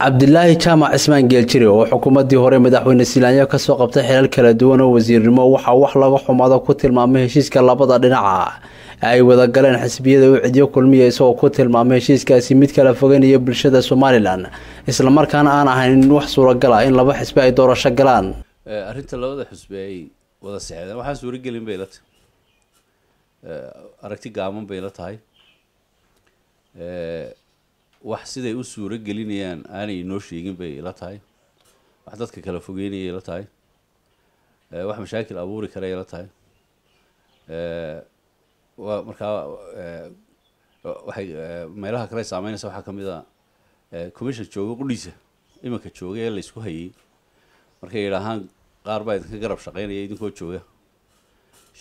cabdilaahi jaamac cismaan geeljire oo xukuumaddii hore madaxweyne silaanyo kasoo qabtay xilal kala duwan oo wasiirnimo waxaa wax laga xumaado ku tilmaamay heshiiska labada dhinaca ay wadagaleen xisbiyada u cidyo kulmiya isagoo ku tilmaamay heshiiskaasi mid kala fogeynaya bulshada somalilan islamarkaana aan ahayn wax suuragala ah in laba xisbi ay doorasho galaan eh, arrinta labada xusbi ay wada sexdeen waxaan suuragelin bay la tahy eh, aragti gaaman bay la tahay eh, wax siday u suuro gelinayaan aanay inoo sheegin bay ila tahay wax dadka kala fogeynayay ila tahay eh, wax mashaakil abuuri karay ila tahay eh, wa markaa eh, waxay meelaha kale saameynaysa waxaa ka mid a ah, commission jooga qudhiisa iminka jooga ee laysku hayay markay yidhaahaan qaar baa idinka garab shaqeynaya idinkoo jooga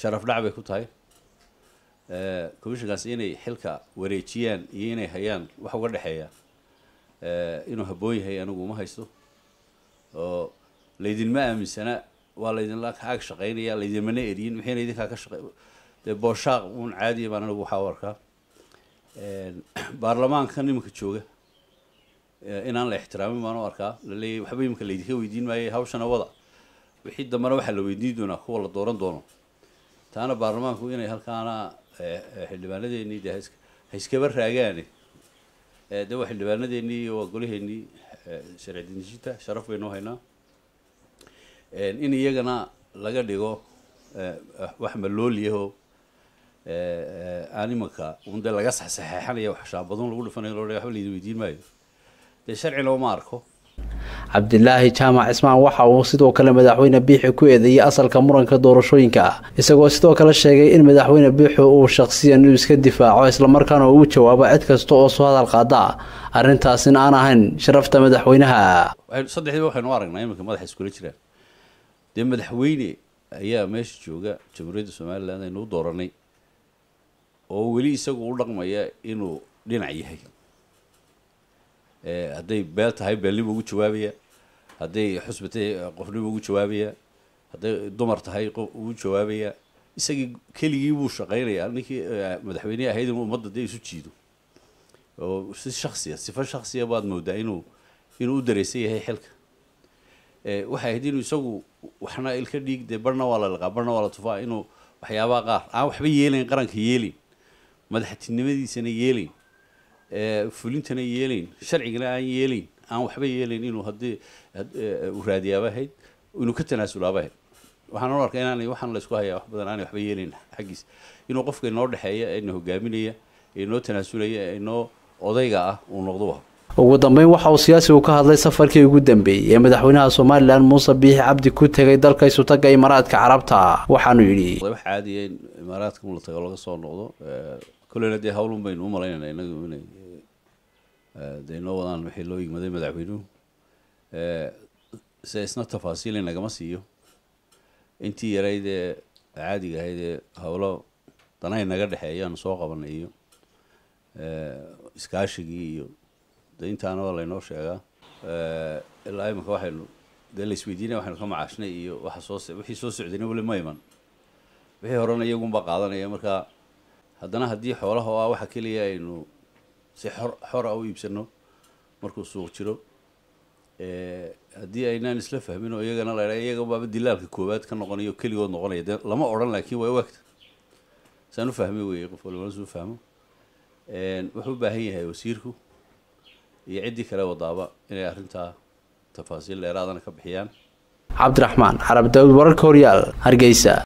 sharaf dhac bay ku tahay commissionkaas eh, inay xilka wareejiyaan iyo inay hayaan wax uga dhexeeya eh, inuu habboon yahay anigu uma haysto oo laydinma aaminsana waa laydinla aag shaqaynaya laydinmana eriyin maxayna idinkaa ka shaqey dee booshaaq uun caadiya baan anigu waxaa u arkaa baarlamaanka nimanka jooga eh, inaan la ixtiraamin baan u arkaa laleeyahy waxba iminka laydinka weydiin maayo hawshana wada wixii dambena waxaa la weydiin doonaa kuwa la dooran doono taana baarlamaanku inay halkaana xildhibaanadeennii de ha iskaba raagaane de waa xildhibaanadeennii iyo waa golaheenii sharci dinjinta sharaf baynoo haynaa in iyagana laga dhigo wax malooliyahoo aan imanka un dee laga saxsaxeexanaya wax shaabadun lagu dhifanayo loo waba laydin weydiin maayo dee sharci uma arko cabdilaahi jaamac cismaan waxa uu sidoo kale madaxweyne biixi ku eedeeyey asalka muranka doorashooyinka ah, isagoo sidoo kale sheegay in madaxweyne biixi uu shaqsiyan uu iska difaaco islamarkaana uu jawaabo cid kasta oo soo hadal qaada arrintaasina aan ahayn sharafta madaxweynaha saddexdiiba waxaynu aragnaa iminka madaxa iskula jiraan dee madaxweyne ayaa meesha jooga jamhuuriyadda somalilan aynu u dooranay oo weli isagu u dhaqmaya inuu dhinac yahay Eh, hadday beel tahay beelnimo ugu jawaabaya hadday xusbi tahay eh, qofnimo ugu jawaabaya hadday dumar tahay qof ugu jawaabaya isagii keligii buu shaqaynaya ninkii eh, madaxweynehi ahayd inuu ummadda dee isu jiido oo si shaksiya sifo shaksiya baad moodaa inuu inuu u dareysan yahay xilka waxay ahayd inuu isagu waxna ilka dhiig dee barna waa la liqaa barna waa la tufaa inuu waxyaabaha qaar aan waxba yeelayn qaranka yeelayn madaxtinimadiisana yeelayn fulintana yeelayn sharcigana aan yeelayn aan waxba yeelayn inuu haddii raadiyaabahayd inuu ka tanaasulaabaahayd waxaan noo arkaa inaan waxaan la isku wax badan aanay waxba yeelayn xaggiisa inuu qofka inoo dhexeeya ee hogaaminaya ee inoo tanaasulaya inoo odayga ah uu noqdo ugu dambeyn waxa uu siyaasigu ka hadlay safarkii ugu dambeeyey ee madaxweynaha somalilan muuse biixi cabdi ku tegay dalka isutaga imaaraadka carabta waxaanu yidhi wax caadiya in imaaraadka un tago laga soo noqdo kolena dee howlun baynu u malaynayna inagu inay dee wadaan waxii loo yigmaday madaxweynuhu se isna tafaasiili nagama siiyo intii yarayd ee caadiga ahayd ee howlo danay naga dhexeeyaanu soo qabanay iyo iskaashigii iyo dee intaana waa laynoo sheegaa ilaa iminka waxaynu dee la isweydiinaya waxaynu ka macaashnay iyo waxa soo wixii soo socdayna weli ma iman wixii horena iyagunba qaadanaya marka haddana haddii xoolaho oo ah waxa keliya aynu si xora u iibsano markuu suuq jiro haddii aynaan isla fahmin oo iyagana la iyaga baaba dilaalka koowaad ka noqonayo keligood noqonaya de lama odhan laakiin waa waagta saan u fahmay weeye qof walibana suu fahmo wuxuu u baahan yahay wasiirku iyo ciddii kale wadaaba inay arrintaa tafaasiil dheeraadana ka bixiyaan cabdiraxmaan carab daawud wararka horyaal hargeysa